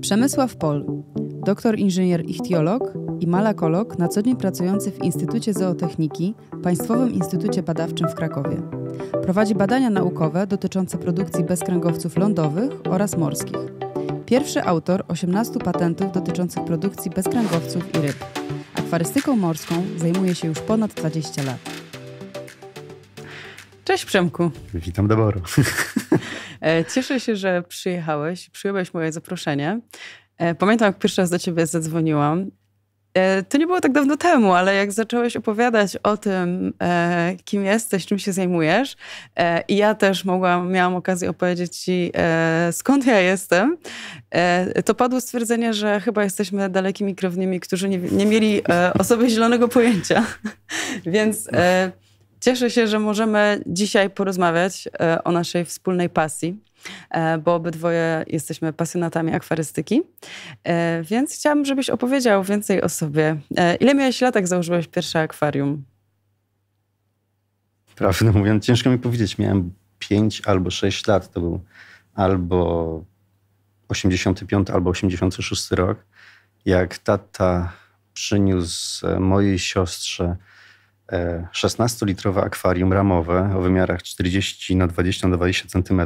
Przemysław Pol, doktor inżynier ichtiolog i malakolog na co dzień pracujący w Instytucie Zootechniki, Państwowym Instytucie Badawczym w Krakowie. Prowadzi badania naukowe dotyczące produkcji bezkręgowców lądowych oraz morskich. Pierwszy autor 18 patentów dotyczących produkcji bezkręgowców i ryb. Akwarystyką morską zajmuje się już ponad 20 lat. Cześć Przemku. Witam Deboru. E, cieszę się, że przyjechałeś, przyjąłeś moje zaproszenie. E, pamiętam, jak pierwszy raz do ciebie zadzwoniłam. E, to nie było tak dawno temu, ale jak zacząłeś opowiadać o tym, kim jesteś, czym się zajmujesz, i ja też mogłam, miałam okazję opowiedzieć ci, skąd ja jestem, to padło stwierdzenie, że chyba jesteśmy dalekimi krewnymi, którzy nie, nie mieli osoby zielonego pojęcia. Więc Cieszę się, że możemy dzisiaj porozmawiać e, o naszej wspólnej pasji, e, bo obydwoje jesteśmy pasjonatami akwarystyki. E, więc chciałabym, żebyś opowiedział więcej o sobie. Ile miałeś lat, jak założyłeś pierwsze akwarium? Prawdę mówiąc, ciężko mi powiedzieć. Miałem 5 albo 6 lat. To był albo 85 albo 86 rok, jak tata przyniósł mojej siostrze 16-litrowe akwarium ramowe o wymiarach 40 na 20 na 20 cm,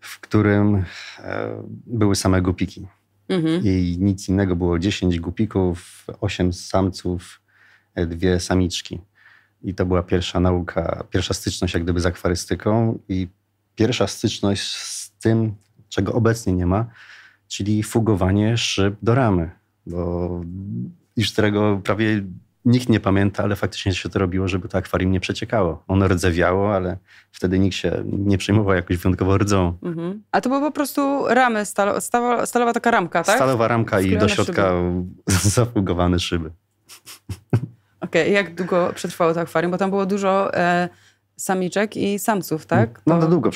w którym e, były same gupiki. Mhm. I nic innego było 10 gupików, 8 samców, e, dwie samiczki. I to była pierwsza nauka, pierwsza styczność jak gdyby z akwarystyką i pierwsza styczność z tym, czego obecnie nie ma, czyli fugowanie szyb do ramy. Bo już którego prawie nikt nie pamięta, ale faktycznie się to robiło, żeby to akwarium nie przeciekało. Ono rdzewiało, ale wtedy nikt się nie przejmował jakoś wyjątkowo rdzą. Mhm. A to były po prostu ramy, stalo, stalo, stalowa taka ramka, tak? Stalowa ramka Sklejone i do środka szyby. zafugowane szyby. Okej, okay. jak długo przetrwało to akwarium? Bo tam było dużo e, samiczek i samców, tak? No, to... no długo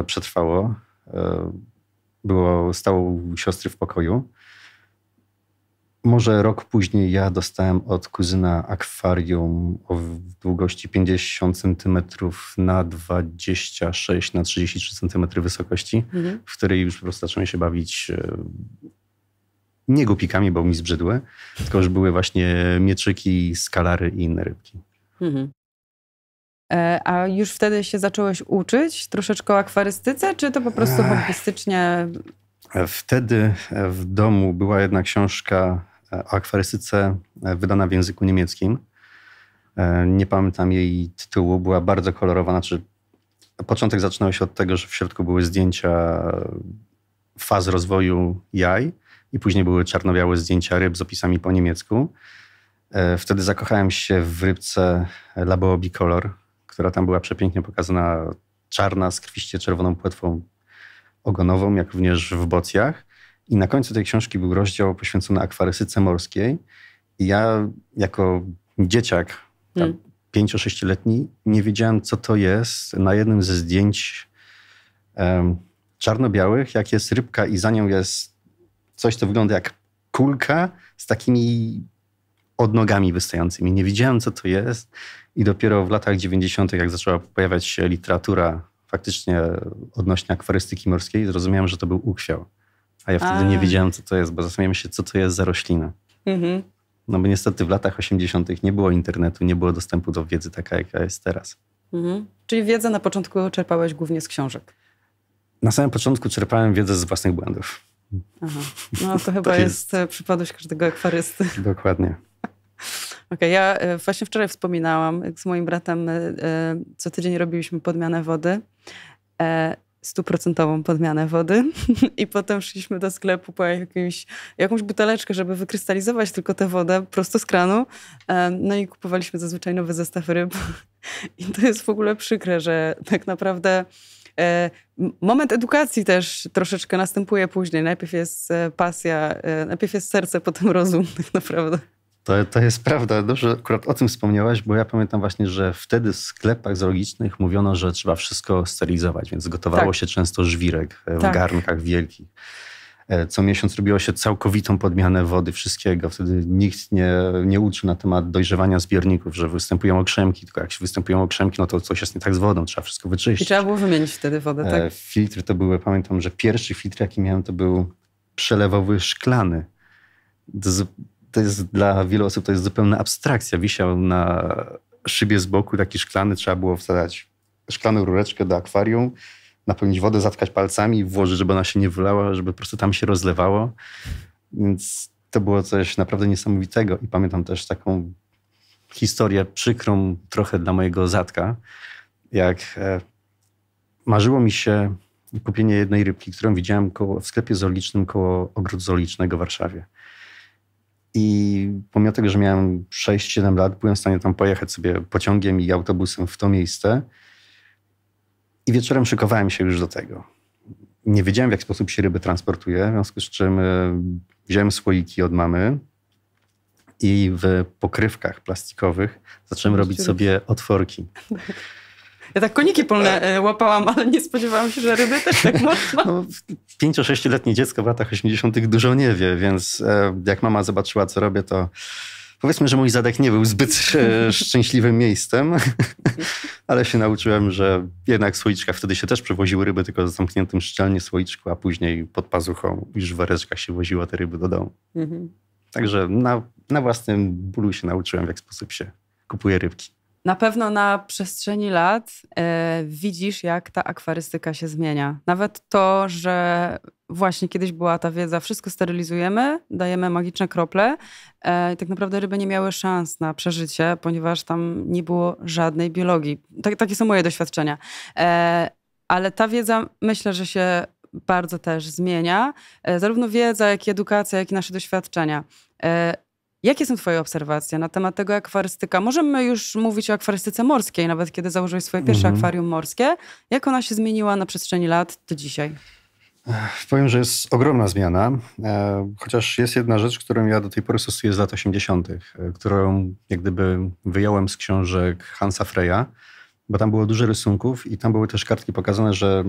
e, przetrwało. E, było, stało u siostry w pokoju może rok później ja dostałem od kuzyna akwarium o długości 50 cm na 26 na 33 cm wysokości, mhm. w której już po prostu zacząłem się bawić e, nie gupikami, bo mi zbrzydły, tylko już były właśnie mieczyki, skalary i inne rybki. Mhm. E, a już wtedy się zacząłeś uczyć troszeczkę o akwarystyce, czy to po prostu hobbystycznie? E, wtedy w domu była jedna książka o akwarystyce e, wydana w języku niemieckim. E, nie pamiętam jej tytułu, była bardzo kolorowa. Znaczy, początek zaczynał się od tego, że w środku były zdjęcia e, faz rozwoju jaj i później były czarno-białe zdjęcia ryb z opisami po niemiecku. Wtedy zakochałem się w rybce Labo Bicolor, która tam była przepięknie pokazana, czarna, z krwiście czerwoną płetwą ogonową, jak również w bocjach. I na końcu tej książki był rozdział poświęcony akwarystyce morskiej. I ja jako dzieciak, mm. pięcio-sześcioletni, nie wiedziałem, co to jest. Na jednym ze zdjęć um, czarno-białych, jak jest rybka i za nią jest coś, co wygląda jak kulka z takimi odnogami wystającymi. Nie wiedziałem, co to jest. I dopiero w latach 90., jak zaczęła pojawiać się literatura faktycznie odnośnie akwarystyki morskiej, zrozumiałem, że to był ukwiał. A ja wtedy A. nie wiedziałem, co to jest, bo zastanawiam się, co to jest za roślina. Mhm. No bo niestety w latach 80. nie było internetu, nie było dostępu do wiedzy taka, jaka jest teraz. Mhm. Czyli wiedzę na początku czerpałeś głównie z książek? Na samym początku czerpałem wiedzę z własnych błędów. Aha. No to chyba to jest... jest e, przypadłość każdego akwarysty. Dokładnie. Okej, okay, ja e, właśnie wczoraj wspominałam z moim bratem, e, co tydzień robiliśmy podmianę wody stuprocentową podmianę wody i potem szliśmy do sklepu po jakimś, jakąś buteleczkę, żeby wykrystalizować tylko tę wodę prosto z kranu. No i kupowaliśmy zazwyczaj nowy zestaw ryb. I to jest w ogóle przykre, że tak naprawdę e, moment edukacji też troszeczkę następuje później. Najpierw jest e, pasja, e, najpierw jest serce, potem rozum tak naprawdę. To, to jest prawda. Dobrze akurat o tym wspomniałaś, bo ja pamiętam właśnie, że wtedy w sklepach zoologicznych mówiono, że trzeba wszystko sterylizować, więc gotowało tak. się często żwirek e, w tak. garnkach wielkich. E, co miesiąc robiło się całkowitą podmianę wody, wszystkiego. Wtedy nikt nie, nie uczy na temat dojrzewania zbiorników, że występują okrzemki, tylko jak się występują okrzemki, no to coś jest nie tak z wodą, trzeba wszystko wyczyścić. I trzeba było wymienić wtedy wodę, e, tak? Filtry to były, pamiętam, że pierwszy filtr, jaki miałem, to był przelewowy szklany to jest dla wielu osób to jest zupełna abstrakcja. Wisiał na szybie z boku taki szklany, trzeba było wsadzać szklaną rureczkę do akwarium, napełnić wodę, zatkać palcami i włożyć, żeby ona się nie wylała, żeby po prostu tam się rozlewało. Więc to było coś naprawdę niesamowitego. I pamiętam też taką historię przykrą trochę dla mojego zatka, jak e, marzyło mi się kupienie jednej rybki, którą widziałem koło, w sklepie zolicznym koło ogrodu zolicznego w Warszawie. I pomimo tego, że miałem 6-7 lat, byłem w stanie tam pojechać sobie pociągiem i autobusem w to miejsce. I wieczorem szykowałem się już do tego. Nie wiedziałem, w jaki sposób się ryby transportuje, w związku z czym e, wziąłem słoiki od mamy i w pokrywkach plastikowych zacząłem robić sobie otworki. Ja tak koniki polne e. E, łapałam, ale nie spodziewałam się, że ryby też tak można. No, pięcio-sześcioletnie dziecko w latach 80. dużo nie wie, więc e, jak mama zobaczyła, co robię, to powiedzmy, że mój zadek nie był zbyt szczęśliwym miejscem, ale się nauczyłem, że jednak słoiczka wtedy się też przewoziły ryby, tylko z zamkniętym szczelnie słoiczku, a później pod pazuchą już w woreczkach się woziła te ryby do domu. Mhm. Także na, na własnym bólu się nauczyłem, w jaki sposób się kupuje rybki na pewno na przestrzeni lat e, widzisz, jak ta akwarystyka się zmienia. Nawet to, że właśnie kiedyś była ta wiedza, wszystko sterylizujemy, dajemy magiczne krople. E, tak naprawdę ryby nie miały szans na przeżycie, ponieważ tam nie było żadnej biologii. Tak, takie są moje doświadczenia. E, ale ta wiedza myślę, że się bardzo też zmienia. E, zarówno wiedza, jak i edukacja, jak i nasze doświadczenia. E, Jakie są Twoje obserwacje na temat tego akwarystyka? Możemy już mówić o akwarystyce morskiej, nawet kiedy założyłeś swoje pierwsze mhm. akwarium morskie. Jak ona się zmieniła na przestrzeni lat do dzisiaj? Powiem, że jest ogromna zmiana, e, chociaż jest jedna rzecz, którą ja do tej pory stosuję z lat 80., e, którą jak gdyby wyjąłem z książek Hansa Freya, bo tam było dużo rysunków i tam były też kartki pokazane, że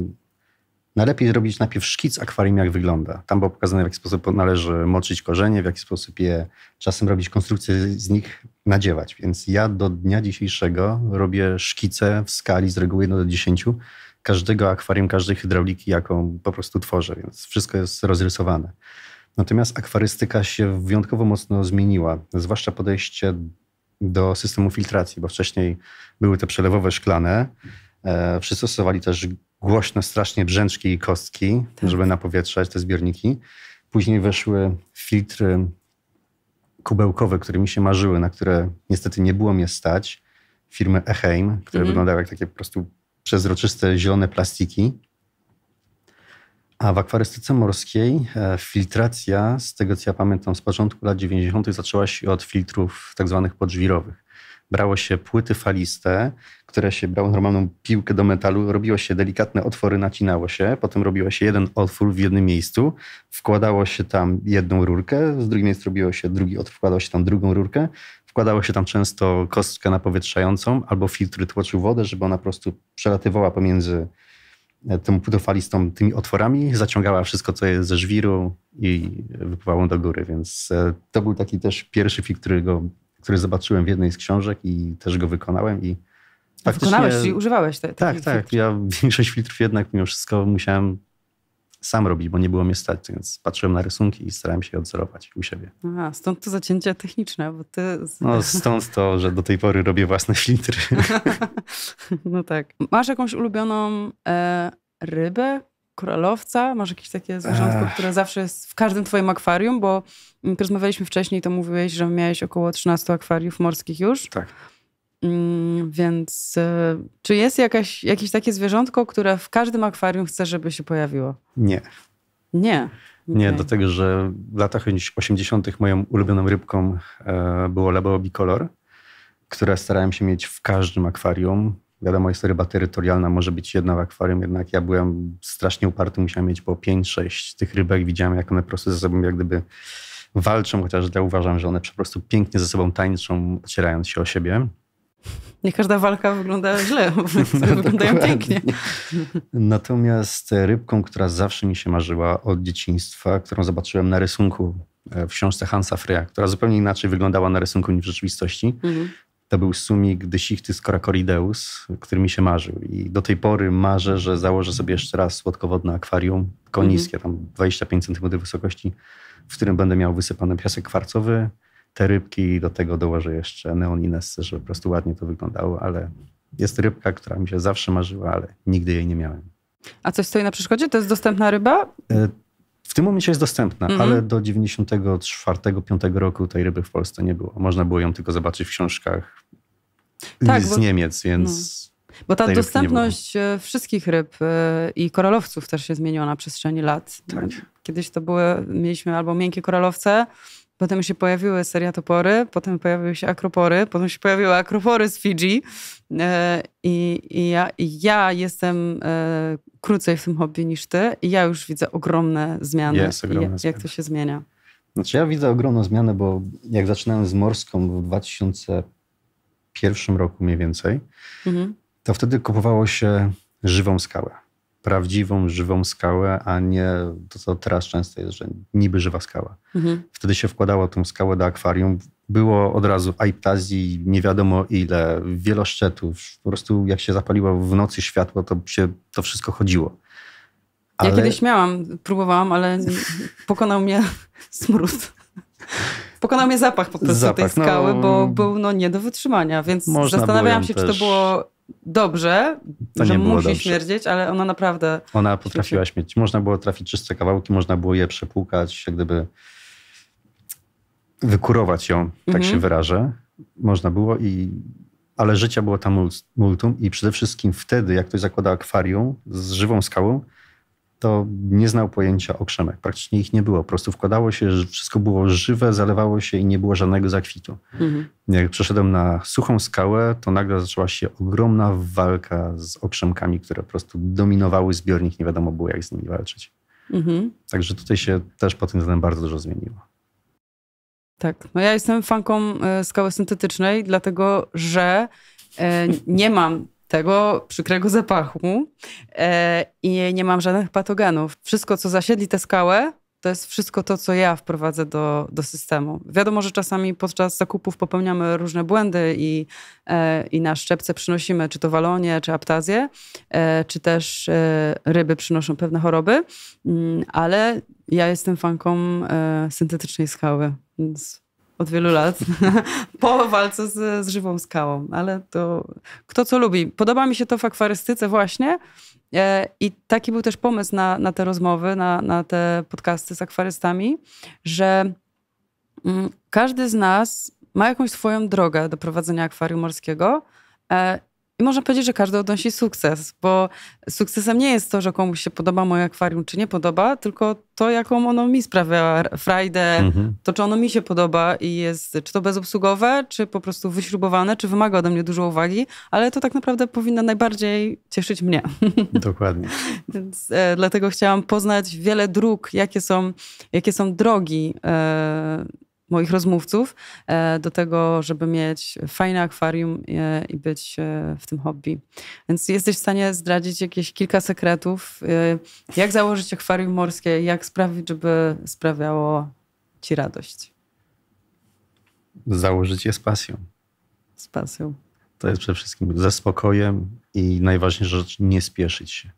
Najlepiej zrobić najpierw szkic akwarium, jak wygląda. Tam było pokazane, w jaki sposób należy moczyć korzenie, w jaki sposób je czasem robić konstrukcje z nich nadziewać. Więc ja do dnia dzisiejszego robię szkice w skali z reguły 1 do 10 każdego akwarium, każdej hydrauliki, jaką po prostu tworzę, więc wszystko jest rozrysowane. Natomiast akwarystyka się wyjątkowo mocno zmieniła, zwłaszcza podejście do systemu filtracji, bo wcześniej były te przelewowe szklane, E, wszyscy stosowali też głośno strasznie brzęczki i kostki, tak. żeby napowietrzać te zbiorniki. Później weszły filtry kubełkowe, które mi się marzyły, na które niestety nie było mnie stać. Firmy Eheim, które mhm. wyglądały jak takie po prostu przezroczyste zielone plastiki. A w akwarystyce morskiej e, filtracja, z tego co ja pamiętam, z początku lat 90. zaczęła się od filtrów tak zwanych podżwirowych brało się płyty faliste, które się brało normalną piłkę do metalu, robiło się delikatne otwory, nacinało się, potem robiło się jeden otwór w jednym miejscu, wkładało się tam jedną rurkę, z drugiej miejsca robiło się drugi otwór, wkładało się tam drugą rurkę, wkładało się tam często kostkę napowietrzającą albo filtry tłoczył wodę, żeby ona po prostu przelatywała pomiędzy e, tą płutofalistą tymi otworami, zaciągała wszystko, co jest ze żwiru i wypływało do góry, więc e, to był taki też pierwszy film, którego który zobaczyłem w jednej z książek i też go wykonałem i Wykonałeś, czyli używałeś te, Tak, tak. Ja większość filtrów jednak mimo wszystko musiałem sam robić, bo nie było mnie stać, więc patrzyłem na rysunki i starałem się je odzorować u siebie. Aha, stąd to zacięcie techniczne, bo ty... No stąd to, że do tej pory robię własne filtry. no tak. Masz jakąś ulubioną e, rybę, koralowca, masz jakieś takie zwierzątko, Ech. które zawsze jest w każdym twoim akwarium, bo mm, rozmawialiśmy wcześniej, to mówiłeś, że miałeś około 13 akwariów morskich już. Tak. Mm, więc e, czy jest jakaś, jakieś takie zwierzątko, które w każdym akwarium chce, żeby się pojawiło? Nie. Nie. Nie, okay. do tego, że w latach 80. moją ulubioną rybką e, było labo bicolor, które starałem się mieć w każdym akwarium. Wiadomo, jest to ryba terytorialna, może być jedna w akwarium, jednak ja byłem strasznie uparty, musiałem mieć po 5-6 tych rybek, widziałem jak one po prostu ze sobą jak gdyby walczą, chociaż ja uważam, że one po prostu pięknie ze sobą tańczą, ocierając się o siebie. Nie każda walka wygląda źle, no, wyglądają pięknie. Natomiast rybką, która zawsze mi się marzyła od dzieciństwa, którą zobaczyłem na rysunku e, w książce Hansa Freya, która zupełnie inaczej wyglądała na rysunku niż w rzeczywistości, mhm. To był sumik dysichty z Corakorideus, który mi się marzył. I do tej pory marzę, że założę sobie jeszcze raz słodkowodne akwarium, koniskie, mhm. tam 25 cm wysokości, w którym będę miał wysypany piasek kwarcowy, te rybki i do tego dołożę jeszcze neoninesce, żeby po prostu ładnie to wyglądało, ale jest rybka, która mi się zawsze marzyła, ale nigdy jej nie miałem. A coś stoi na przeszkodzie? To jest dostępna ryba? E, w tym momencie jest dostępna, mm-hmm. ale do 1994 5 roku tej ryby w Polsce nie było. Można było ją tylko zobaczyć w książkach tak, z bo, Niemiec, więc. No. Bo ta dostępność e, wszystkich ryb e, i koralowców też się zmieniła na przestrzeni lat. Tak. Kiedyś to były, mieliśmy albo miękkie koralowce, Potem się pojawiły seriatopory, potem pojawiły się akropory, potem się pojawiły akropory z Fidżi. E, I, i, ja, i ja, jestem e, krócej w tym hobby niż ty i ja już widzę ogromne zmiany. Jest ogromne jak, zmiany. jak to się zmienia? Znaczy ja widzę ogromną zmianę, bo jak zaczynałem z morską w 2001 roku mniej więcej, mhm. to wtedy kupowało się żywą skałę prawdziwą, żywą skałę, a nie to, co teraz często jest, że niby żywa skała. Mhm. Wtedy się wkładało tą skałę do akwarium. Było od razu aiptazji, nie wiadomo ile, wieloszczetów. Po prostu jak się zapaliło w nocy światło, to się to wszystko chodziło. Ale... Ja kiedyś miałam, próbowałam, ale pokonał mnie smród. Pokonał mnie zapach po prostu zapach, tej no, skały, no... bo mm. był no, nie do wytrzymania, więc zastanawiałam się, też... czy to było dobrze, to że nie musi dobrze. śmierdzieć, ale ona naprawdę... Ona potrafiła śmierdzić. Można było trafić czyste kawałki, można było je przepłukać, jak gdyby wykurować ją, tak mhm. się wyrażę. Można było i... Ale życia było tam multum i przede wszystkim wtedy, jak ktoś zakłada akwarium z żywą skałą, to nie znał pojęcia okrzemek. Praktycznie ich nie było. Po prostu wkładało się, wszystko było żywe, zalewało się i nie było żadnego zakwitu. Mhm. Jak przeszedłem na suchą skałę, to nagle zaczęła się ogromna walka z okrzemkami, które po prostu dominowały zbiornik, nie wiadomo było jak z nimi walczyć. Mhm. Także tutaj się też pod tym względem bardzo dużo zmieniło. Tak, no ja jestem fanką e, skały syntetycznej, dlatego że e, nie mam tego przykrego zapachu e, i nie mam żadnych patogenów. Wszystko, co zasiedli tę skałę, to jest wszystko to, co ja wprowadzę do, do systemu. Wiadomo, że czasami podczas zakupów popełniamy różne błędy i, e, i na szczepce przynosimy czy to walonie, czy aptazję, e, czy też e, ryby przynoszą pewne choroby, mm, ale ja jestem fanką e, syntetycznej skały, więc od wielu lat po walce z, z żywą skałą, ale to kto co lubi. Podoba mi się to w akwarystyce właśnie e, i taki był też pomysł na, na te rozmowy, na, na te podcasty z akwarystami, że mm, każdy z nas ma jakąś swoją drogę do prowadzenia akwarium morskiego e, i można powiedzieć, że każdy odnosi sukces, bo sukcesem nie jest to, że komuś się podoba moje akwarium, czy nie podoba, tylko to, jaką ono mi sprawia frajdę, mhm. to czy ono mi się podoba i jest czy to bezobsługowe, czy po prostu wyśrubowane, czy wymaga ode mnie dużo uwagi, ale to tak naprawdę powinno najbardziej cieszyć mnie. Dokładnie. Więc e, dlatego chciałam poznać wiele dróg, jakie są, jakie są drogi. E, moich rozmówców e, do tego, żeby mieć fajne akwarium e, i być e, w tym hobby. Więc jesteś w stanie zdradzić jakieś kilka sekretów, jak założyć akwarium morskie, jak sprawić, żeby sprawiało ci radość. Założyć je z pasją. Z pasją. To jest przede wszystkim ze spokojem i najważniejsza rzecz, nie spieszyć się.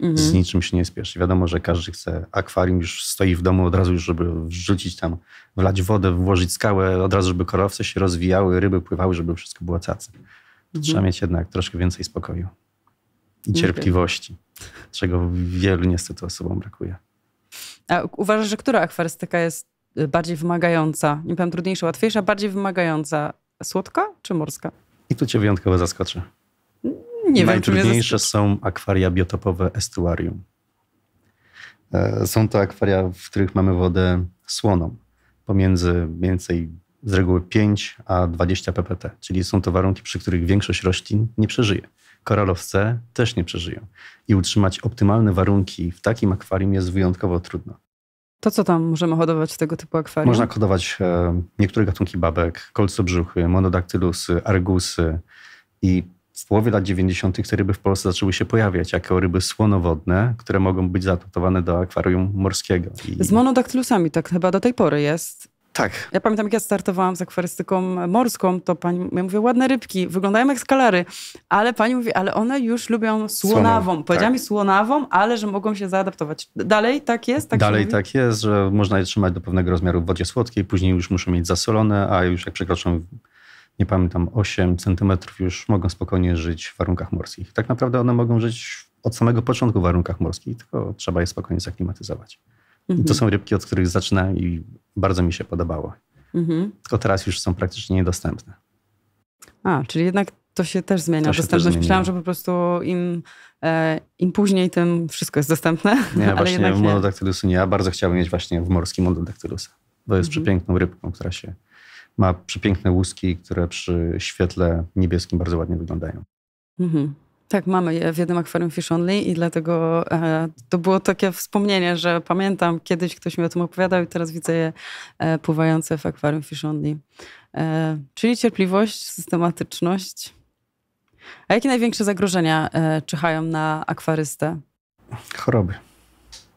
Mhm. Z niczym się nie spiesz. Wiadomo, że każdy chce akwarium, już stoi w domu od razu, już żeby wrzucić tam, wlać wodę, włożyć skałę, od razu, żeby korowce się rozwijały, ryby pływały, żeby wszystko było cacy. Mhm. Trzeba mieć jednak troszkę więcej spokoju i cierpliwości, okay. czego wielu niestety osobom brakuje. A uważasz, że która akwarystyka jest y, bardziej wymagająca? Nie powiem trudniejsza, łatwiejsza, bardziej wymagająca? Słodka czy morska? I tu cię wyjątkowo zaskoczę. Nie Najtrudniejsze wiem, są akwaria biotopowe estuarium. E, są to akwaria, w których mamy wodę słoną, pomiędzy mniej więcej z reguły 5 a 20 ppt, czyli są to warunki, przy których większość roślin nie przeżyje. Koralowce też nie przeżyją. I utrzymać optymalne warunki w takim akwarium jest wyjątkowo trudno. To co tam możemy hodować w tego typu akwarium? Można hodować e, niektóre gatunki babek, kolcobrzuchy, monodaktylusy, argusy i w połowie lat 90. te ryby w Polsce zaczęły się pojawiać jako ryby słonowodne, które mogą być zaadaptowane do akwarium morskiego. I... Z monodaktylusami tak chyba do tej pory jest. Tak. Ja pamiętam, jak ja startowałam z akwarystyką morską, to pani, ja mówię, ładne rybki, wyglądają jak skalary, ale pani mówi, ale one już lubią słonawą. Słoną, Powiedziała tak. mi słonawą, ale że mogą się zaadaptować. Dalej tak jest? Tak Dalej tak jest, że można je trzymać do pewnego rozmiaru w wodzie słodkiej, później już muszą mieć zasolone, a już jak przekroczą nie pamiętam, 8 centymetrów już mogą spokojnie żyć w warunkach morskich. Tak naprawdę one mogą żyć od samego początku w warunkach morskich, tylko trzeba je spokojnie zaklimatyzować. Mhm. I to mhm. są rybki, od których zaczyna i bardzo mi się podobało. Mhm. Tylko teraz już są praktycznie niedostępne. A, czyli jednak to się też zmienia. dostępność. Też Myślałam, że po prostu im, e, im później, tym wszystko jest dostępne. Nie, ale właśnie w nie. nie. Ja bardzo chciałbym mieć właśnie w morskim monodaktylusa, bo jest mhm. przepiękną rybką, która się ma przepiękne łuski, które przy świetle niebieskim bardzo ładnie wyglądają. Mhm. Tak, mamy je w jednym akwarium Fish Only i dlatego e, to było takie wspomnienie, że pamiętam kiedyś ktoś mi o tym opowiadał i teraz widzę je e, pływające w akwarium Fish Only. E, czyli cierpliwość, systematyczność. A jakie największe zagrożenia e, czyhają na akwarystę? Choroby.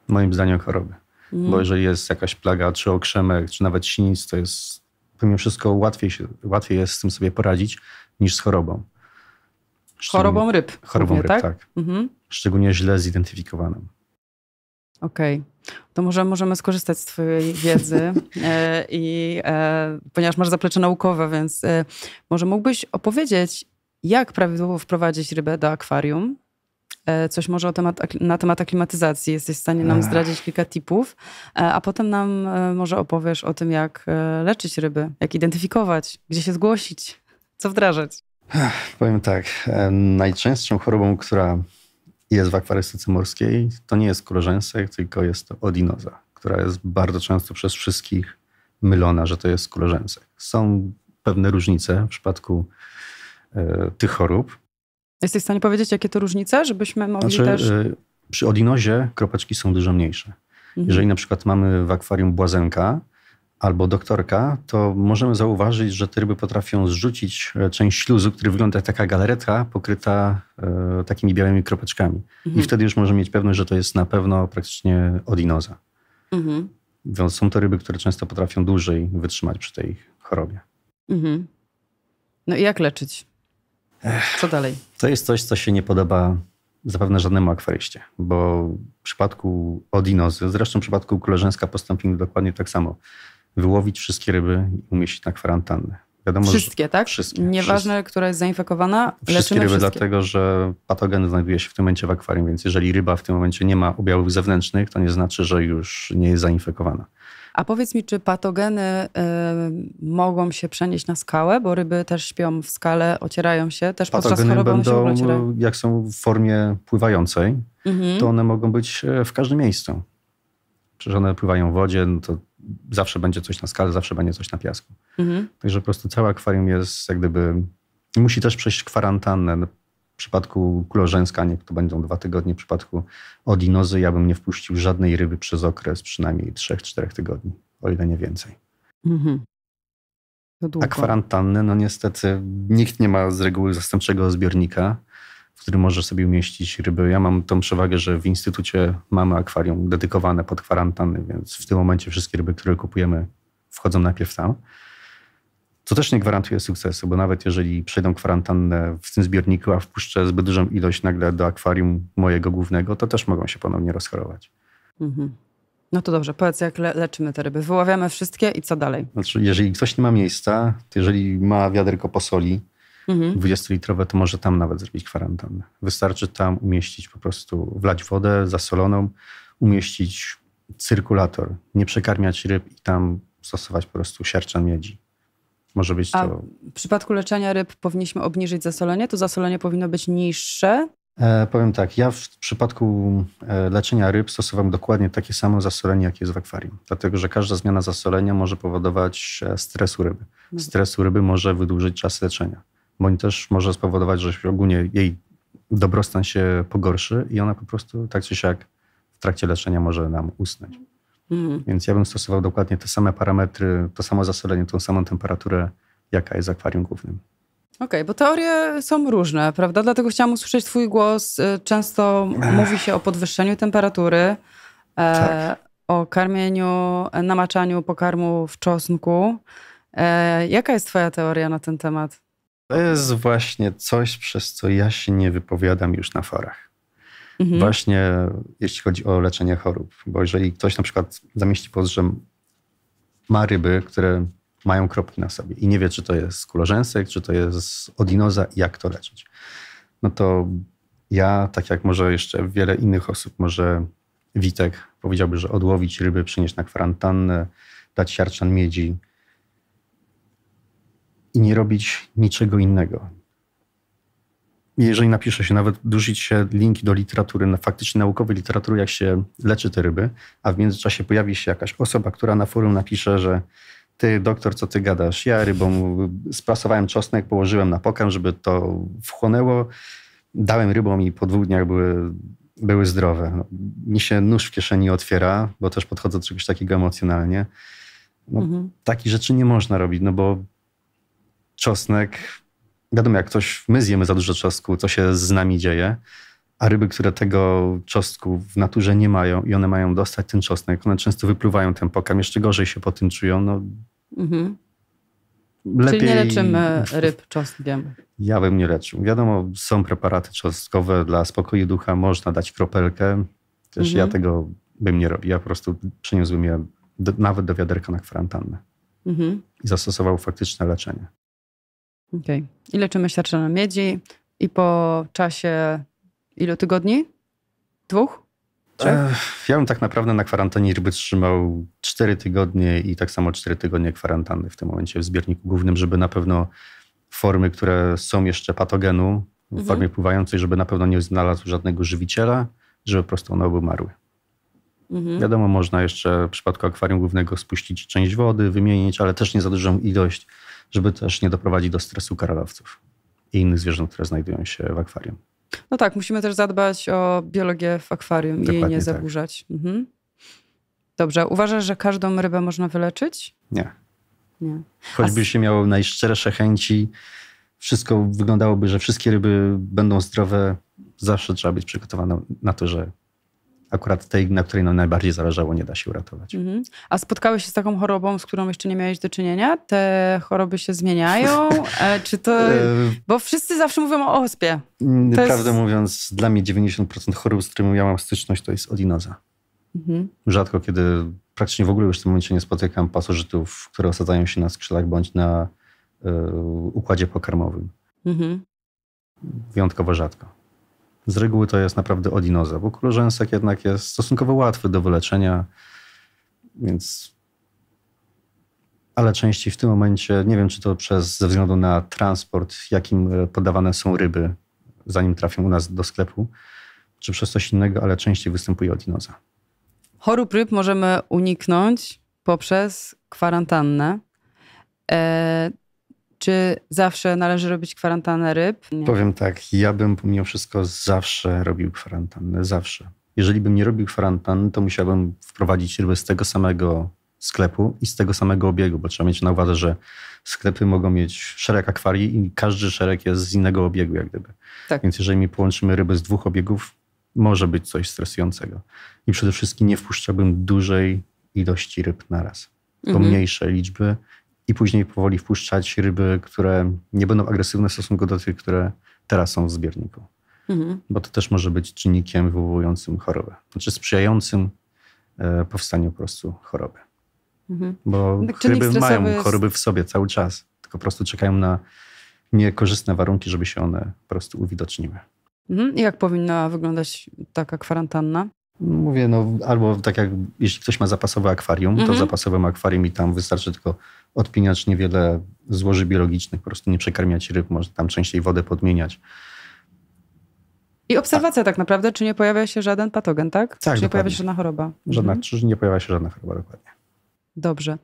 Moim zdaniem choroby. Mm. Bo mhm. jeżeli jest jakaś plaga, czy okrzemek, czy nawet sinic, to jest pomimo wszystko łatwiej, się, łatwiej jest z tym sobie poradzić niż z chorobą. Chorobą ryb. Chorobą ryb, tak. tak. Mhm. Szczególnie źle zidentyfikowaną. Okej. Okay. To może możemy skorzystać z Twojej wiedzy, e, i, e, ponieważ masz zaplecze naukowe, więc e, może mógłbyś opowiedzieć, jak prawidłowo wprowadzić rybę do akwarium, E, coś może temat, na temat aklimatyzacji. Jesteś w stanie nam zdradzić kilka tipów, e, a potem nam e, może opowiesz o tym, jak leczyć ryby, jak identyfikować, gdzie się zgłosić, co wdrażać. Powiem tak, najczęstszą chorobą, która jest w akwarystyce morskiej, to nie jest kurorzęsek, tylko jest to odinoza, która jest bardzo często przez wszystkich mylona, że to jest kurorzęsek. Są pewne różnice w przypadku tych chorób. Jesteś w stanie powiedzieć, jakie to różnice, żebyśmy mogli znaczy, też... Y, przy odinozie kropeczki są dużo mniejsze. Mhm. Jeżeli na przykład mamy w akwarium błazenka, albo doktorka, to możemy zauważyć, że te ryby potrafią zrzucić e, część śluzu, który wygląda jak taka galaretka pokryta e, takimi białymi kropeczkami. Mhm. I wtedy już możemy mieć pewność, że to jest na pewno praktycznie odinoza. Mhm. Więc są to ryby, które często potrafią dłużej wytrzymać przy tej chorobie. Mhm. No i jak leczyć co dalej? To jest coś, co się nie podoba zapewne żadnemu akwaryście, bo w przypadku odinozy, zresztą w przypadku koleżeńska postąpił dokładnie tak samo. Wyłowić wszystkie ryby i umieścić na kwarantannę. Wiadomo, wszystkie, tak? Wszystkie. Nieważne, wszystkie. która jest zainfekowana, Wszystkie ryby, wszystkie. dlatego że patogen znajduje się w tym momencie w akwarium, więc jeżeli ryba w tym momencie nie ma objawów zewnętrznych, to nie znaczy, że już nie jest zainfekowana. A powiedz mi, czy patogeny y, mogą się przenieść na skałę, bo ryby też śpią w skale, ocierają się, też patogeny podczas choroby będą, one się jak są w formie pływającej, mhm. to one mogą być e, w każdym miejscu. Przecież one pływają w wodzie, no to zawsze będzie coś na skale, zawsze będzie coś na piasku. Mhm. Także po prostu całe akwarium jest jak gdyby... Musi też przejść kwarantannę w przypadku kulorzęska niech to będą dwa tygodnie. W przypadku odinozy ja bym nie wpuścił żadnej ryby przez okres przynajmniej 3-4 tygodni, o ile nie więcej. Mhm. A kwarantanny, no niestety nikt nie ma z reguły zastępczego zbiornika, w którym może sobie umieścić ryby. Ja mam tą przewagę, że w instytucie mamy akwarium dedykowane pod kwarantanny, więc w tym momencie wszystkie ryby, które kupujemy, wchodzą najpierw tam co też nie gwarantuje sukcesu, bo nawet jeżeli przejdą kwarantannę w tym zbiorniku, a wpuszczę zbyt dużą ilość nagle do akwarium mojego głównego, to też mogą się ponownie rozchorować. Mhm. No to dobrze, powiedz jak le leczymy te ryby. Wyławiamy wszystkie i co dalej? Znaczy, jeżeli ktoś nie ma miejsca, to jeżeli ma wiaderko po soli, mhm. 20-litrowe, to może tam nawet zrobić kwarantannę. Wystarczy tam umieścić po prostu, wlać wodę zasoloną, umieścić cyrkulator, nie przekarmiać ryb i tam stosować po prostu siarczan miedzi. Może być to... A w przypadku leczenia ryb powinniśmy obniżyć zasolenie? To zasolenie powinno być niższe? E, powiem tak, ja w przypadku e, leczenia ryb stosowałem dokładnie takie samo zasolenie, jakie jest w akwarium. Dlatego, że każda zmiana zasolenia może powodować e, stres u ryby. No. Stres u ryby może wydłużyć czas leczenia, bądź też może spowodować, że ogólnie jej dobrostan się pogorszy i ona po prostu tak czy siak w trakcie leczenia może nam usnąć. Mhm. Więc ja bym stosował dokładnie te same parametry, to samo zasolenie, tą samą temperaturę, jaka jest w akwarium głównym. Okej, okay, bo teorie są różne, prawda? Dlatego chciałam usłyszeć Twój głos. Y, często mówi się o podwyższeniu temperatury, e, tak. o karmieniu, e, namaczaniu pokarmu w czosnku. E, jaka jest Twoja teoria na ten temat? To jest właśnie coś, przez co ja się nie wypowiadam już na forach mhm. właśnie jeśli chodzi o leczenie chorób. Bo jeżeli ktoś na przykład zamieści post, że ma ryby, które mają kropki na sobie i nie wie, czy to jest kulorzęsek, czy to jest odinoza i jak to leczyć, no to ja, tak jak może jeszcze wiele innych osób, może Witek powiedziałby, że odłowić ryby, przynieść na kwarantannę, dać siarczan miedzi i nie robić niczego innego jeżeli napisze się nawet, dużyć się linki do literatury, na faktycznie naukowej literatury, jak się leczy te ryby, a w międzyczasie pojawi się jakaś osoba, która na forum napisze, że ty doktor, co ty gadasz, ja rybom sprasowałem czosnek, położyłem na pokarm, żeby to wchłonęło, dałem rybom i po dwóch dniach były, były zdrowe. No, mi się nóż w kieszeni otwiera, bo też podchodzę do czegoś takiego emocjonalnie. No, mhm. Takich rzeczy nie można robić, no bo czosnek wiadomo, jak coś my zjemy za dużo czosnku, co się z nami dzieje, a ryby, które tego czosnku w naturze nie mają i one mają dostać ten czosnek, one często wypluwają ten pokarm, jeszcze gorzej się po tym czują. No, mhm. Lepiej... Czyli nie leczymy ryb czosnkiem. Ja bym nie leczył. Wiadomo, są preparaty czosnkowe dla spokoju ducha, można dać kropelkę. Też mhm. ja tego bym nie robił. Ja po prostu przyniósłbym je do, nawet do wiaderka na kwarantannę mhm. i zastosował faktyczne leczenie. Okej. Okay. I leczymy siarczanę miedzi i po czasie ilu tygodni? Dwóch? E, ja bym tak naprawdę na kwarantannie ryby trzymał 4 tygodnie i tak samo 4 tygodnie kwarantanny w tym momencie w zbiorniku głównym, żeby na pewno formy, które są jeszcze patogenu w mhm. formie pływającej, żeby na pewno nie znalazł żadnego żywiciela, żeby po prostu one obumarły. Mhm. Wiadomo, można jeszcze w przypadku akwarium głównego spuścić część wody, wymienić, ale też nie za dużą ilość, żeby też nie doprowadzić do stresu karalowców i innych zwierząt, które znajdują się w akwarium. No tak, musimy też zadbać o biologię w akwarium Dokładnie i jej nie tak. zaburzać. Mhm. Dobrze, uważasz, że każdą rybę można wyleczyć? Nie. nie. Choćby A... się miało najszczersze chęci, wszystko wyglądałoby, że wszystkie ryby będą zdrowe, zawsze trzeba być przygotowana na to, że akurat tej, na której nam najbardziej zależało, nie da się uratować. Mhm. A spotkałeś się z taką chorobą, z którą jeszcze nie miałeś do czynienia? Te choroby się zmieniają? E, czy to... E, Bo wszyscy zawsze mówią o ospie. To Prawdę jest... mówiąc, dla mnie 90% chorób, z którymi ja mam styczność, to jest odinoza. Mhm. Rzadko kiedy, praktycznie w ogóle już w tym momencie nie spotykam pasożytów, które osadzają się na skrzydłach bądź na y, układzie pokarmowym. Mhm. Wyjątkowo rzadko. Z reguły to jest naprawdę odinoza, bo krużęsek jednak jest stosunkowo łatwy do wyleczenia, więc... Ale częściej w tym momencie, nie wiem czy to przez, ze względu na transport, jakim e, podawane są ryby, zanim trafią u nas do sklepu, czy przez coś innego, ale częściej występuje odinoza. Chorób ryb możemy uniknąć poprzez kwarantannę. E, czy zawsze należy robić kwarantannę ryb? Nie. Powiem tak, ja bym pomimo wszystko zawsze robił kwarantannę, zawsze. Jeżeli bym nie robił kwarantanny, to musiałbym wprowadzić ryby z tego samego sklepu i z tego samego obiegu, bo trzeba mieć na uwadze, że sklepy mogą mieć szereg akwarii i każdy szereg jest z innego obiegu, jak gdyby. Tak. Więc jeżeli mi połączymy ryby z dwóch obiegów, może być coś stresującego. I przede wszystkim nie wpuszczałbym dużej ilości ryb naraz. To mhm. mniejsze liczby i później powoli wpuszczać ryby, które nie będą agresywne w stosunku do tych, które teraz są w zbiorniku. Mhm. Bo to też może być czynnikiem wywołującym chorobę, znaczy sprzyjającym e, powstaniu po prostu choroby. Mhm. Bo tak, ryby mają jest... choroby w sobie cały czas, tylko po prostu czekają na niekorzystne warunki, żeby się one po prostu uwidoczniły. Mhm. I jak powinna wyglądać taka kwarantanna? Mówię, no albo tak jak jeśli ktoś ma zapasowe akwarium, mm -hmm. to w mhm. zapasowym akwarium i tam wystarczy tylko odpinać niewiele złoży biologicznych, po prostu nie przekarmiać ryb, może tam częściej wodę podmieniać. I obserwacja tak, tak naprawdę, czy nie pojawia się żaden patogen, tak? tak czy nie pojawia się żadna choroba? Żadna, mhm. Czy nie pojawia się żadna choroba, dokładnie. Dobrze.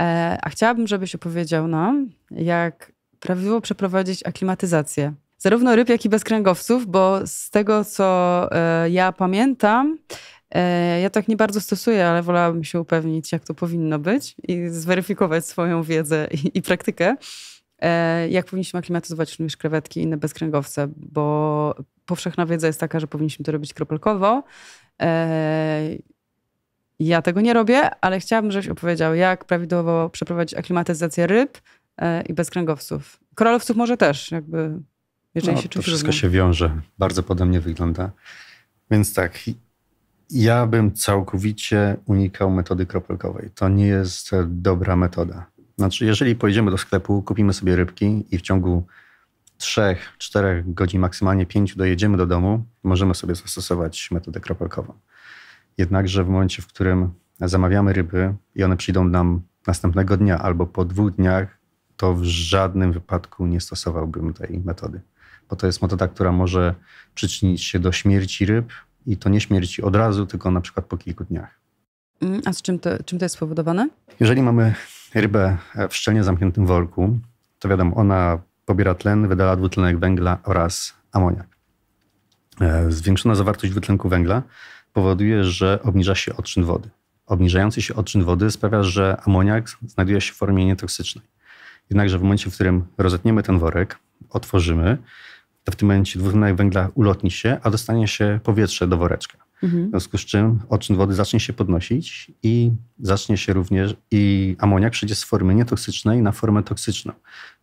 E, a chciałabym, żebyś opowiedział nam, jak prawidłowo przeprowadzić aklimatyzację zarówno ryb, jak i bezkręgowców, bo z tego, co e, ja pamiętam, e, ja tak nie bardzo stosuję, ale wolałabym się upewnić, jak to powinno być i zweryfikować swoją wiedzę i, i praktykę. E, jak powinniśmy aklimatyzować również krewetki i inne bezkręgowce, bo powszechna wiedza jest taka, że powinniśmy to robić kropelkowo. Ja tego nie robię, ale chciałabym, żebyś opowiedział, jak prawidłowo przeprowadzić aklimatyzację ryb i bezkręgowców. Koralowców może też, jakby jeżeli no, się to wszystko się wiąże. Bardzo podobnie wygląda. Więc tak, ja bym całkowicie unikał metody kropelkowej. To nie jest dobra metoda. Znaczy, jeżeli pojedziemy do sklepu, kupimy sobie rybki i w ciągu 3-4 godzin, maksymalnie 5 dojedziemy do domu, możemy sobie zastosować metodę kropelkową. Jednakże w momencie, w którym zamawiamy ryby i one przyjdą nam następnego dnia albo po dwóch dniach, to w żadnym wypadku nie stosowałbym tej metody bo to jest metoda, która może przyczynić się do śmierci ryb i to nie śmierci od razu, tylko na przykład po kilku dniach. Mm, a z czym to, czym to jest spowodowane? Jeżeli mamy rybę w szczelnie zamkniętym worku, to wiadomo, ona pobiera tlen, wydala dwutlenek węgla oraz amoniak. E, zwiększona zawartość dwutlenku węgla powoduje, że obniża się odczyn wody. Obniżający się odczyn wody sprawia, że amoniak znajduje się w formie nietoksycznej. Jednakże w momencie, w którym rozetniemy ten worek, otworzymy, to w tym momencie dwutlenek węgla ulotni się, a dostanie się powietrze do woreczka. Mhm. W związku z czym odczyn wody zacznie się podnosić i zacznie się również i amoniak przejdzie z formy nietoksycznej na formę toksyczną,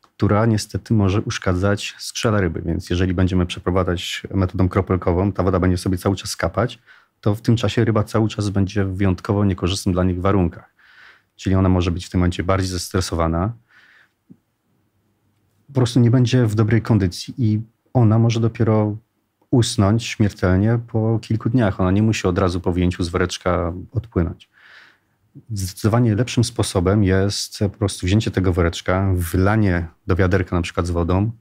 która niestety może uszkadzać skrzela ryby. Więc jeżeli będziemy przeprowadzać metodą kropelkową, ta woda będzie sobie cały czas skapać, to w tym czasie ryba cały czas będzie w wyjątkowo niekorzystnym dla nich warunkach. Czyli ona może być w tym momencie bardziej zestresowana, po prostu nie będzie w dobrej kondycji i ona może dopiero usnąć śmiertelnie po kilku dniach. Ona nie musi od razu po wyjęciu z woreczka odpłynąć. Zdecydowanie lepszym sposobem jest po prostu wzięcie tego woreczka, wylanie do wiaderka na przykład z wodą,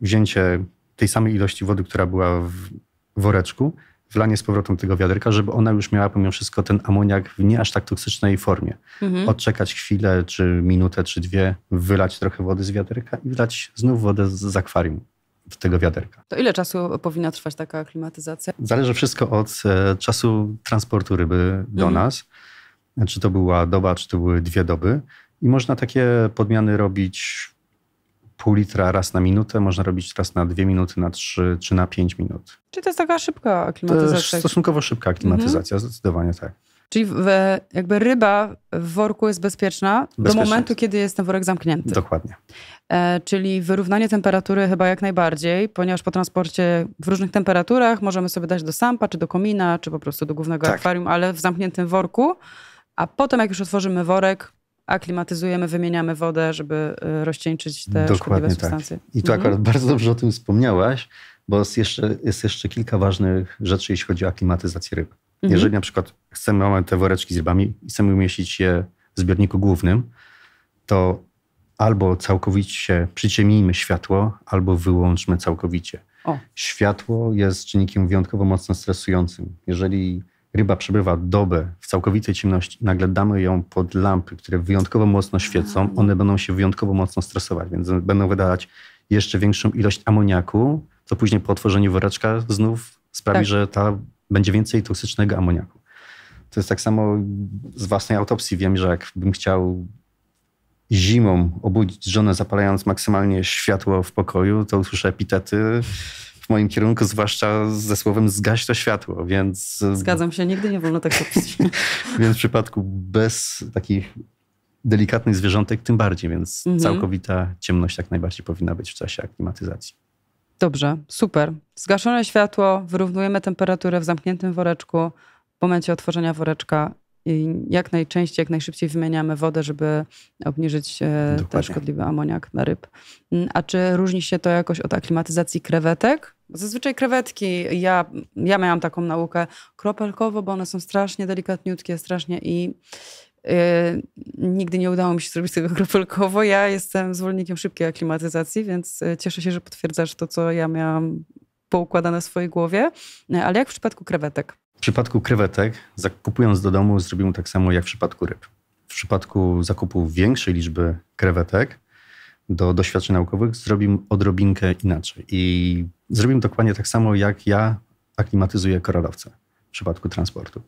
wzięcie tej samej ilości wody, która była w woreczku, wlanie z powrotem tego wiaderka, żeby ona już miała pomimo wszystko ten amoniak w nie aż tak toksycznej formie. Mhm. Odczekać chwilę, czy minutę, czy dwie, wylać trochę wody z wiaderka i wlać znów wodę z, z akwarium tego wiaderka. To ile czasu powinna trwać taka klimatyzacja? Zależy wszystko od e, czasu transportu ryby do mhm. nas. Czy znaczy, to była doba, czy to były dwie doby. I można takie podmiany robić pół litra raz na minutę, można robić raz na dwie minuty, na trzy, czy na pięć minut. Czy to jest taka szybka aklimatyzacja? To jest stosunkowo szybka aklimatyzacja, mhm. zdecydowanie tak. Czyli w, jakby ryba w worku jest bezpieczna, bezpieczna, do momentu, kiedy jest ten worek zamknięty. Dokładnie. E, czyli wyrównanie temperatury chyba jak najbardziej, ponieważ po transporcie w różnych temperaturach możemy sobie dać do sampa, czy do komina, czy po prostu do głównego tak. akwarium, ale w zamkniętym worku. A potem, jak już otworzymy worek, aklimatyzujemy, wymieniamy wodę, żeby e, rozcieńczyć te Dokładnie szkodliwe substancje. Tak. I tu mhm. akurat bardzo dobrze o tym wspomniałaś, bo jest jeszcze, jest jeszcze kilka ważnych rzeczy, jeśli chodzi o aklimatyzację ryb. Mhm. Jeżeli na przykład chcemy, mamy te woreczki z rybami i chcemy umieścić je w zbiorniku głównym, to albo całkowicie przyciemnijmy światło, albo wyłączmy całkowicie. O. Światło jest czynnikiem wyjątkowo mocno stresującym. Jeżeli ryba przebywa dobę w całkowitej ciemności, nagle damy ją pod lampy, które wyjątkowo mocno świecą, one będą się wyjątkowo mocno stresować, więc będą wydawać jeszcze większą ilość amoniaku, co później po otworzeniu woreczka znów sprawi, tak. że ta będzie więcej toksycznego amoniaku. To jest tak samo z własnej autopsji. Wiem, że jakbym chciał zimą obudzić żonę zapalając maksymalnie światło w pokoju, to usłyszę epitety w moim kierunku, zwłaszcza ze słowem zgaś to światło, więc... Zgadzam się, nigdy nie wolno tak robić. więc w przypadku bez takich delikatnych zwierzątek tym bardziej, więc mhm. całkowita ciemność tak najbardziej powinna być w czasie aklimatyzacji. Dobrze, super. Zgaszone światło, wyrównujemy temperaturę w zamkniętym woreczku. W momencie otworzenia woreczka jak najczęściej, jak najszybciej wymieniamy wodę, żeby obniżyć e, Dokładnie. ten szkodliwy amoniak na ryb. Mm, a czy różni się to jakoś od aklimatyzacji krewetek? Zazwyczaj krewetki, ja, ja miałam taką naukę kropelkowo, bo one są strasznie delikatniutkie, strasznie i Y, nigdy nie udało mi się zrobić tego kropelkowo. Ja jestem zwolennikiem szybkiej aklimatyzacji, więc y, cieszę się, że potwierdzasz to, co ja miałam poukładane w swojej głowie. Y, ale jak w przypadku krewetek? W przypadku krewetek, zakupując do domu, zrobimy tak samo jak w przypadku ryb. W przypadku zakupu większej liczby krewetek do doświadczeń naukowych zrobimy odrobinkę inaczej. I zrobimy dokładnie tak samo, jak ja aklimatyzuję koralowce w przypadku transportu.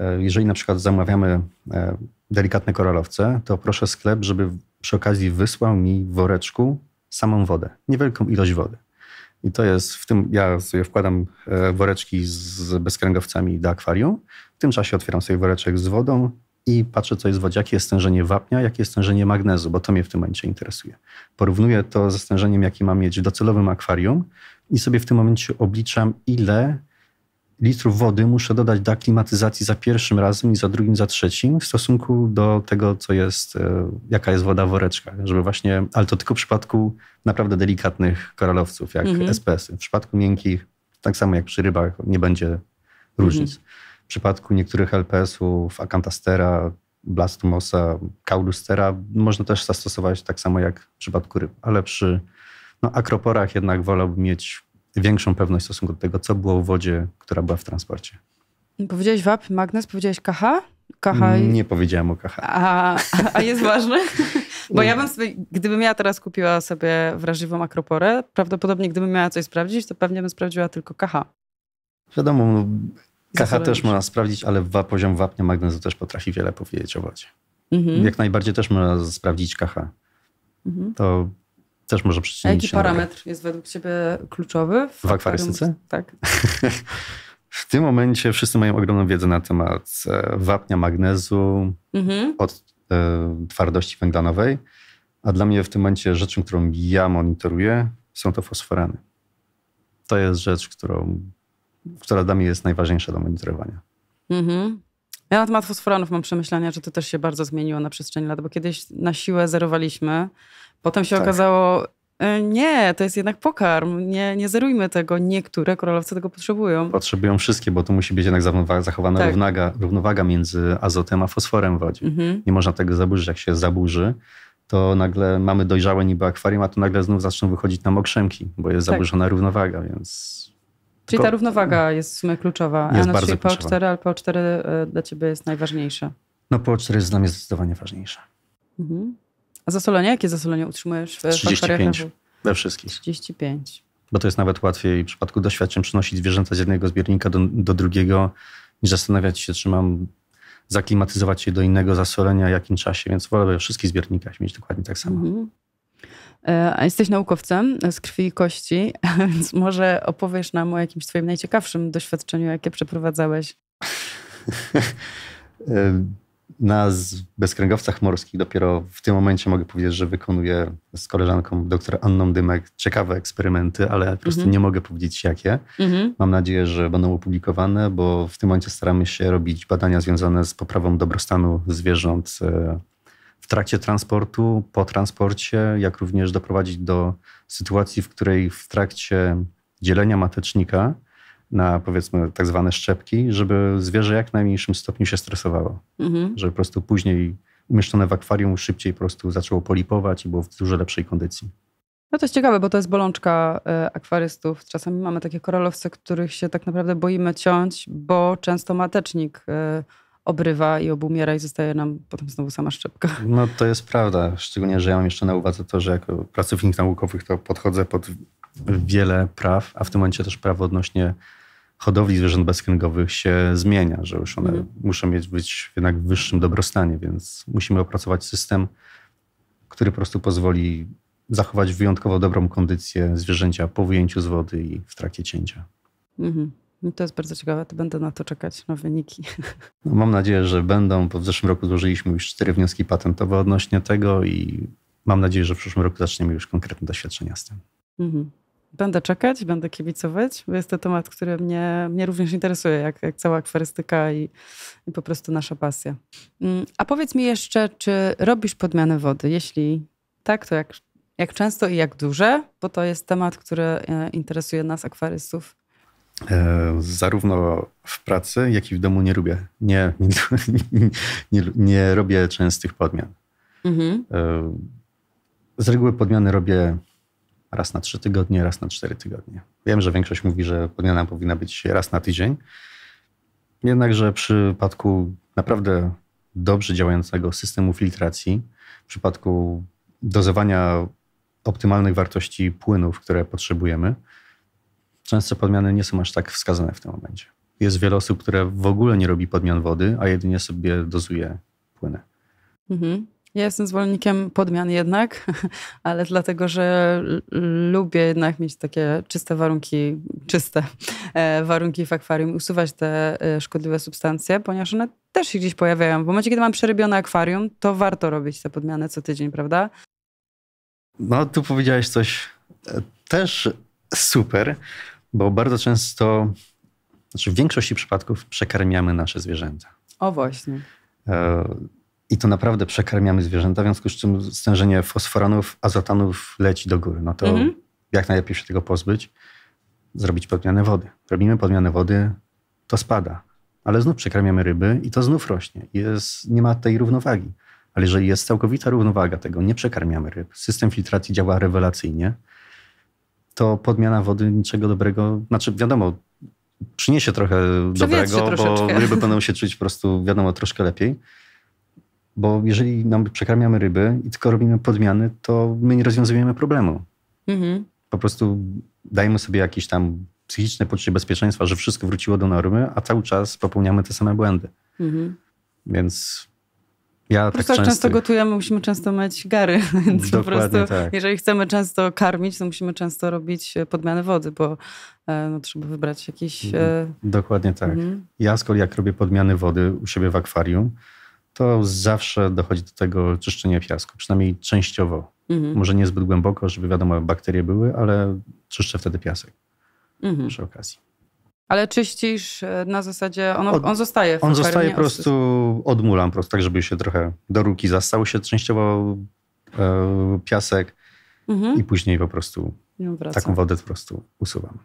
E, jeżeli na przykład zamawiamy e, delikatne koralowce, to proszę sklep, żeby przy okazji wysłał mi w woreczku samą wodę, niewielką ilość wody. I to jest w tym, ja sobie wkładam e, woreczki z bezkręgowcami do akwarium. W tym czasie otwieram sobie woreczek z wodą i patrzę, co jest w wodzie, jakie jest stężenie wapnia, jakie jest stężenie magnezu, bo to mnie w tym momencie interesuje. Porównuję to ze stężeniem, jakie mam mieć w docelowym akwarium i sobie w tym momencie obliczam, ile litrów wody muszę dodać do aklimatyzacji za pierwszym razem i za drugim, za trzecim w stosunku do tego, co jest, e, jaka jest woda w woreczkach. Żeby właśnie, ale to tylko w przypadku naprawdę delikatnych koralowców, jak mhm. SPS-y. W przypadku miękkich, tak samo jak przy rybach, nie będzie mhm. różnic. Mhm. W przypadku niektórych LPS-ów, akantastera, blastomosa, kaulustera, można też zastosować tak samo jak w przypadku ryb, ale przy no, akroporach jednak wolałbym mieć większą pewność w stosunku do tego, co było w wodzie, która była w transporcie. Powiedziałeś WAP, magnes, powiedziałeś KH? KH mm, i... Nie powiedziałem o KH. A, a jest ważne? Bo ja bym sobie, gdybym ja teraz kupiła sobie wrażliwą akroporę, prawdopodobnie gdybym miała coś sprawdzić, to pewnie bym sprawdziła tylko KH. Wiadomo, no, KH też można sprawdzić, ale wa, poziom wapnia magnezu też potrafi wiele powiedzieć o wodzie. Mhm. Jak najbardziej też można sprawdzić KH. Mhm. To też może przyczynić Jaki się parametr jest według ciebie kluczowy? W, w akwarystyce? Tak. w tym momencie wszyscy mają ogromną wiedzę na temat e, wapnia, magnezu, mhm. od e, twardości węglanowej. A dla mnie w tym momencie rzeczą, którą ja monitoruję, są to fosforany. To jest rzecz, którą, która dla mnie jest najważniejsza do monitorowania. Mhm. Ja na temat fosforanów mam przemyślenia, że to też się bardzo zmieniło na przestrzeni lat, bo kiedyś na siłę zerowaliśmy, potem się tak. okazało, e, nie, to jest jednak pokarm. Nie, nie zerujmy tego. Niektóre koralowce tego potrzebują. Potrzebują wszystkie, bo tu musi być jednak zachowana tak. równaga, równowaga między azotem a fosforem w wodzie. Mhm. Nie można tego zaburzyć. Jak się zaburzy, to nagle mamy dojrzałe niby akwarium, a to nagle znów zaczną wychodzić nam okrzemki, bo jest tak. zaburzona równowaga, więc Czyli ta równowaga jest w sumie kluczowa. Jest A bardzo PO4, ale PO4 dla ciebie jest najważniejsze. No PO4 jest dla mnie zdecydowanie ważniejsze. Mhm. A zasolenie? Jakie zasolenie utrzymujesz? W 35 we wszystkich. 35. Bo to jest nawet łatwiej w przypadku doświadczeń przenosić zwierzęta z jednego zbiornika do, do drugiego, niż zastanawiać się, czy mam zaklimatyzować się do innego zasolenia, jakim czasie, więc wolę we wszystkich zbiornikach mieć dokładnie tak samo. Mhm. E, a jesteś naukowcem z krwi i kości, więc może opowiesz nam o jakimś twoim najciekawszym doświadczeniu, jakie przeprowadzałeś. Na bezkręgowcach morskich dopiero w tym momencie mogę powiedzieć, że wykonuję z koleżanką dr Anną Dymek ciekawe eksperymenty, ale po prostu mhm. nie mogę powiedzieć jakie. Mhm. Mam nadzieję, że będą opublikowane, bo w tym momencie staramy się robić badania związane z poprawą dobrostanu zwierząt e, trakcie transportu, po transporcie, jak również doprowadzić do sytuacji, w której w trakcie dzielenia matecznika na powiedzmy tak zwane szczepki, żeby zwierzę jak najmniejszym stopniu się stresowało. Mhm. Żeby po prostu później umieszczone w akwarium szybciej po prostu zaczęło polipować i było w dużo lepszej kondycji. No to jest ciekawe, bo to jest bolączka e, akwarystów. Czasami mamy takie koralowce, których się tak naprawdę boimy ciąć, bo często matecznik e, obrywa i obumiera i zostaje nam potem znowu sama szczepka. No to jest prawda, szczególnie, że ja mam jeszcze na uwadze to, że jako pracownik naukowych to podchodzę pod wiele praw, a w tym momencie też prawo odnośnie hodowli zwierząt bezkręgowych się zmienia, że już one mm. muszą mieć, być jednak w wyższym dobrostanie, więc musimy opracować system, który po prostu pozwoli zachować wyjątkowo dobrą kondycję zwierzęcia po wyjęciu z wody i w trakcie cięcia. Mhm. No to jest bardzo ciekawe, to będę na to czekać, na wyniki. No, mam nadzieję, że będą, bo w zeszłym roku złożyliśmy już cztery wnioski patentowe odnośnie tego i mam nadzieję, że w przyszłym roku zaczniemy już konkretne doświadczenia z tym. Mhm. Będę czekać, będę kibicować, bo jest to temat, który mnie, mnie również interesuje, jak, jak cała akwarystyka i, i po prostu nasza pasja. Mm, a powiedz mi jeszcze, czy robisz podmianę wody? Jeśli tak, to jak, jak często i jak duże? Bo to jest temat, który e, interesuje nas, akwarystów E, zarówno w pracy, jak i w domu nie lubię. Nie, nie, nie, nie robię częstych podmian. Mhm. E, z reguły podmiany robię raz na trzy tygodnie, raz na cztery tygodnie. Wiem, że większość mówi, że podmiana powinna być raz na tydzień. Jednakże w przypadku naprawdę dobrze działającego systemu filtracji, w przypadku dozowania optymalnych wartości płynów, które potrzebujemy, często podmiany nie są aż tak wskazane w tym momencie. Jest wiele osób, które w ogóle nie robi podmian wody, a jedynie sobie dozuje płyny. Mhm. Ja jestem zwolennikiem podmian jednak, ale dlatego, że lubię jednak mieć takie czyste warunki, czyste e, warunki w akwarium, usuwać te e, szkodliwe substancje, ponieważ one też się gdzieś pojawiają. W momencie, kiedy mam przerybione akwarium, to warto robić te podmiany co tydzień, prawda? No, tu powiedziałeś coś e, też super, bo bardzo często, znaczy w większości przypadków przekarmiamy nasze zwierzęta. O właśnie. E, I to naprawdę przekarmiamy zwierzęta, w związku z czym stężenie fosforanów, azotanów leci do góry. No to mhm. jak najlepiej się tego pozbyć? Zrobić podmianę wody. Robimy podmianę wody, to spada. Ale znów przekarmiamy ryby i to znów rośnie. Jest, nie ma tej równowagi. Ale jeżeli jest całkowita równowaga tego, nie przekarmiamy ryb, system filtracji działa rewelacyjnie, to podmiana wody niczego dobrego, znaczy wiadomo, przyniesie trochę dobrego, bo ryby będą się czuć po prostu, wiadomo, troszkę lepiej. Bo jeżeli nam przekarmiamy ryby i tylko robimy podmiany, to my nie rozwiązujemy problemu. Mhm. Po prostu dajemy sobie jakieś tam psychiczne poczucie bezpieczeństwa, że wszystko wróciło do normy, a cały czas popełniamy te same błędy. Mhm. Więc ja tak często, gotujemy, musimy często mieć gary, więc po prostu tak. jeżeli chcemy często karmić, to musimy często robić e, podmianę wody, bo e, no, trzeba wybrać jakiś... E, mhm. Dokładnie tak. Mhm. Ja z kolei jak robię podmiany wody u siebie w akwarium, to zawsze dochodzi do tego czyszczenia piasku, przynajmniej częściowo. Mhm. Może niezbyt głęboko, żeby wiadomo, bakterie były, ale czyszczę wtedy piasek mhm. przy okazji. Ale czyścisz e, na zasadzie, on, on zostaje w On zostaje po prostu, odmulam prostu, tak żeby się trochę do ruki zastał się częściowo e, piasek mhm. i później po prostu no taką wodę po prostu usuwam.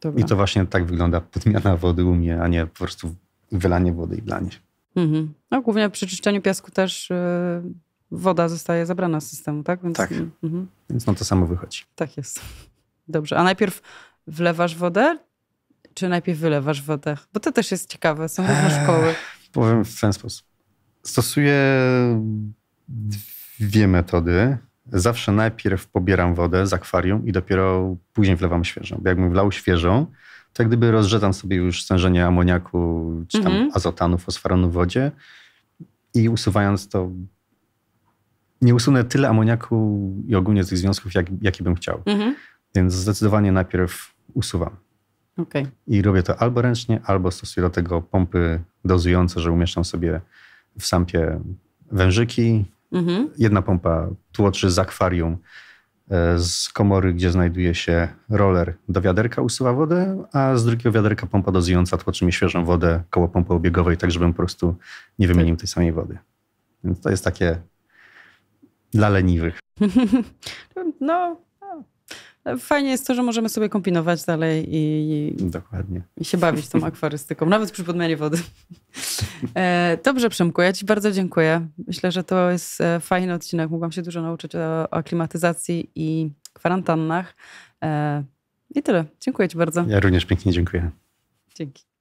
Dobra. I to właśnie tak wygląda podmiana wody u mnie, a nie po prostu wylanie wody i blanie. Mhm. No, głównie przy czyszczeniu piasku też y, woda zostaje zabrana z systemu, tak? Więc, tak, mhm. więc no to samo wychodzi. Tak jest. Dobrze, a najpierw wlewasz wodę, czy najpierw wylewasz wodę? Bo to też jest ciekawe, są różne eee, szkoły. powiem w ten sposób. Stosuję dwie metody. Zawsze najpierw pobieram wodę z akwarium i dopiero później wlewam świeżą. Bo jakbym wlał świeżą, to jak gdyby rozrzetam sobie już stężenie amoniaku, czy tam mm -hmm. azotanu, fosforanu w wodzie i usuwając to nie usunę tyle amoniaku i ogólnie tych związków, jak, jaki bym chciał. Mm -hmm. Więc zdecydowanie najpierw usuwam. Okay. I robię to albo ręcznie, albo stosuję do tego pompy dozujące, że umieszczam sobie w sampie wężyki. Mhm. Jedna pompa tłoczy z akwarium e, z komory, gdzie znajduje się roller, do wiaderka usuwa wodę, a z drugiego wiaderka pompa dozująca tłoczy mi świeżą wodę koło pompy obiegowej, tak żebym po prostu nie wymienił tej samej wody. Więc to jest takie dla leniwych. No, Fajnie jest to, że możemy sobie kombinować dalej i, Dokładnie. i się bawić tą akwarystyką, nawet przy podmianie wody. E, dobrze, Przemku, ja Ci bardzo dziękuję. Myślę, że to jest e, fajny odcinek. Mogłam się dużo nauczyć o, o i kwarantannach. E, I tyle. Dziękuję Ci bardzo. Ja również pięknie dziękuję. Dzięki.